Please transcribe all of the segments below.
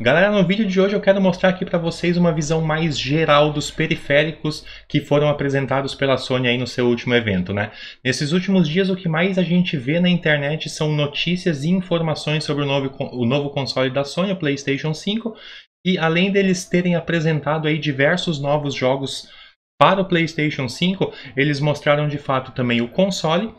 Galera, no vídeo de hoje eu quero mostrar aqui para vocês uma visão mais geral dos periféricos que foram apresentados pela Sony aí no seu último evento, né? Nesses últimos dias o que mais a gente vê na internet são notícias e informações sobre o novo, o novo console da Sony, o PlayStation 5, e além deles terem apresentado aí diversos novos jogos para o PlayStation 5, eles mostraram de fato também o console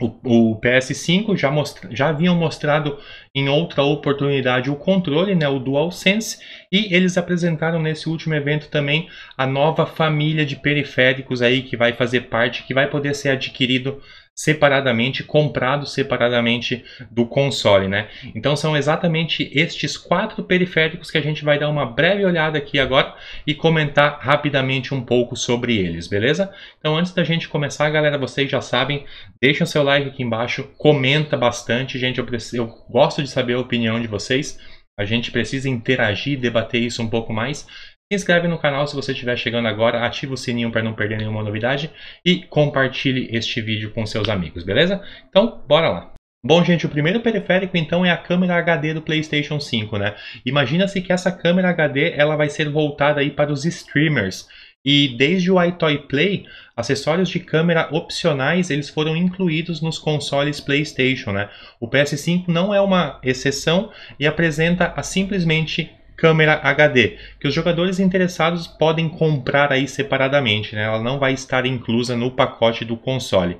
o, o PS5 já, mostra, já haviam mostrado em outra oportunidade o controle, né, o DualSense, e eles apresentaram nesse último evento também a nova família de periféricos aí que vai fazer parte, que vai poder ser adquirido separadamente, comprado separadamente do console, né? Então são exatamente estes quatro periféricos que a gente vai dar uma breve olhada aqui agora e comentar rapidamente um pouco sobre eles, beleza? Então antes da gente começar, galera, vocês já sabem, deixa o seu like aqui embaixo, comenta bastante, gente, eu, preciso, eu gosto de saber a opinião de vocês. A gente precisa interagir, debater isso um pouco mais. Se inscreve no canal se você estiver chegando agora, ativa o sininho para não perder nenhuma novidade e compartilhe este vídeo com seus amigos, beleza? Então, bora lá! Bom, gente, o primeiro periférico então é a câmera HD do PlayStation 5, né? Imagina-se que essa câmera HD ela vai ser voltada aí para os streamers. E desde o iToy Play, acessórios de câmera opcionais eles foram incluídos nos consoles PlayStation. Né? O PS5 não é uma exceção e apresenta a simplesmente câmera HD, que os jogadores interessados podem comprar aí separadamente, né? ela não vai estar inclusa no pacote do console.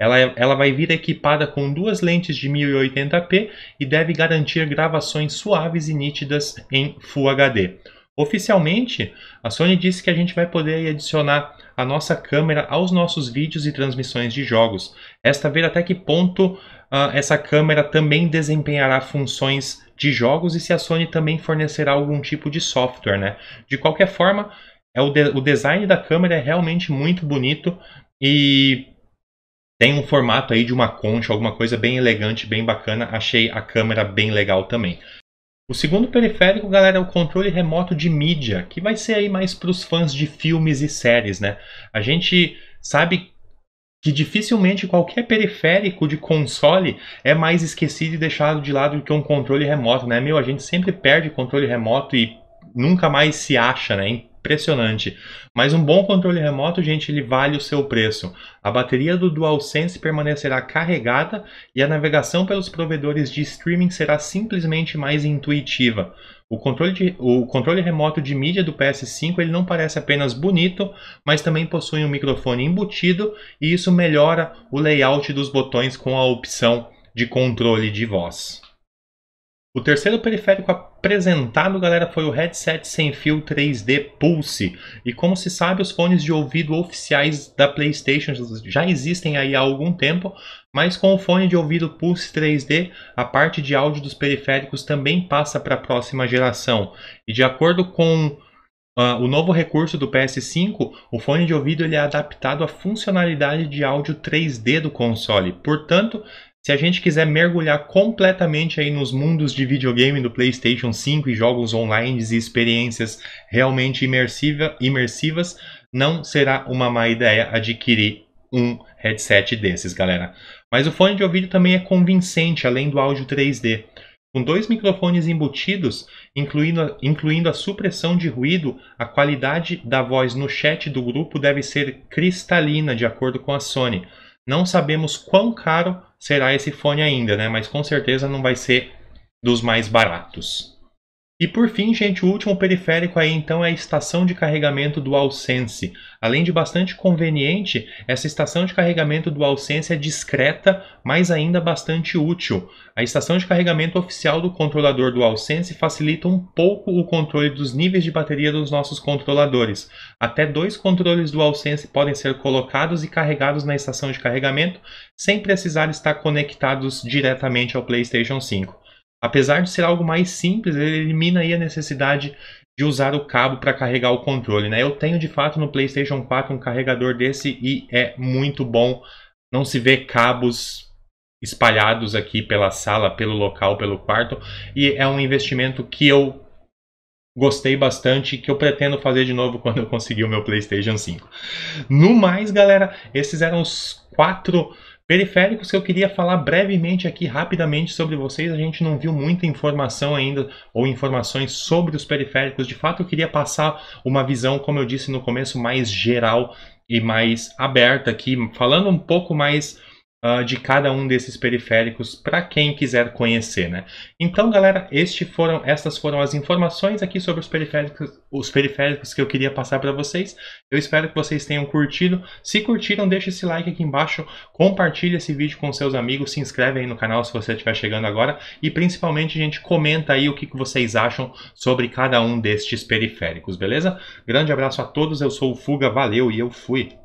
Ela, ela vai vir equipada com duas lentes de 1080p e deve garantir gravações suaves e nítidas em Full HD. Oficialmente, a Sony disse que a gente vai poder adicionar a nossa câmera aos nossos vídeos e transmissões de jogos. Esta ver até que ponto ah, essa câmera também desempenhará funções de jogos e se a Sony também fornecerá algum tipo de software, né? De qualquer forma, é o, de o design da câmera é realmente muito bonito e tem um formato aí de uma concha, alguma coisa bem elegante, bem bacana. Achei a câmera bem legal também. O segundo periférico, galera, é o controle remoto de mídia, que vai ser aí mais para os fãs de filmes e séries, né? A gente sabe que dificilmente qualquer periférico de console é mais esquecido e deixado de lado do que um controle remoto, né? Meu, a gente sempre perde controle remoto e nunca mais se acha, né? impressionante. Mas um bom controle remoto, gente, ele vale o seu preço. A bateria do DualSense permanecerá carregada e a navegação pelos provedores de streaming será simplesmente mais intuitiva. O controle, de, o controle remoto de mídia do PS5 ele não parece apenas bonito, mas também possui um microfone embutido e isso melhora o layout dos botões com a opção de controle de voz. O terceiro periférico apresentado, galera, foi o headset sem fio 3D Pulse. E como se sabe, os fones de ouvido oficiais da PlayStation já existem aí há algum tempo, mas com o fone de ouvido Pulse 3D, a parte de áudio dos periféricos também passa para a próxima geração. E de acordo com Uh, o novo recurso do PS5, o fone de ouvido ele é adaptado à funcionalidade de áudio 3D do console. Portanto, se a gente quiser mergulhar completamente aí nos mundos de videogame do PlayStation 5 e jogos online e experiências realmente imersiva, imersivas, não será uma má ideia adquirir um headset desses, galera. Mas o fone de ouvido também é convincente, além do áudio 3D. Com dois microfones embutidos, incluindo incluindo a supressão de ruído, a qualidade da voz no chat do grupo deve ser cristalina, de acordo com a Sony. Não sabemos quão caro será esse fone ainda, né? Mas com certeza não vai ser dos mais baratos. E por fim, gente, o último periférico aí então é a estação de carregamento do Alsense. Além de bastante conveniente, essa estação de carregamento do Alsense é discreta, mas ainda bastante útil. A estação de carregamento oficial do controlador do Alsense facilita um pouco o controle dos níveis de bateria dos nossos controladores. Até dois controles do Alsense podem ser colocados e carregados na estação de carregamento sem precisar estar conectados diretamente ao PlayStation 5. Apesar de ser algo mais simples, ele elimina aí a necessidade de usar o cabo para carregar o controle. Né? Eu tenho de fato no PlayStation 4 um carregador desse e é muito bom. Não se vê cabos espalhados aqui pela sala, pelo local, pelo quarto. E é um investimento que eu gostei bastante que eu pretendo fazer de novo quando eu conseguir o meu PlayStation 5. No mais, galera, esses eram os quatro Periféricos que eu queria falar brevemente aqui, rapidamente sobre vocês. A gente não viu muita informação ainda, ou informações sobre os periféricos. De fato, eu queria passar uma visão, como eu disse no começo, mais geral e mais aberta aqui, falando um pouco mais uh, de cada um desses periféricos para quem quiser conhecer, né? Então, galera, este foram, estas foram as informações aqui sobre os periféricos, os periféricos que eu queria passar para vocês. Eu espero que vocês tenham curtido. Se curtiram, deixa esse like aqui embaixo, compartilha esse vídeo com seus amigos, se inscreve aí no canal se você estiver chegando agora e principalmente, a gente, comenta aí o que, que vocês acham sobre cada um destes periféricos, beleza? Grande abraço a todos, eu sou o Fuga, valeu e eu fui!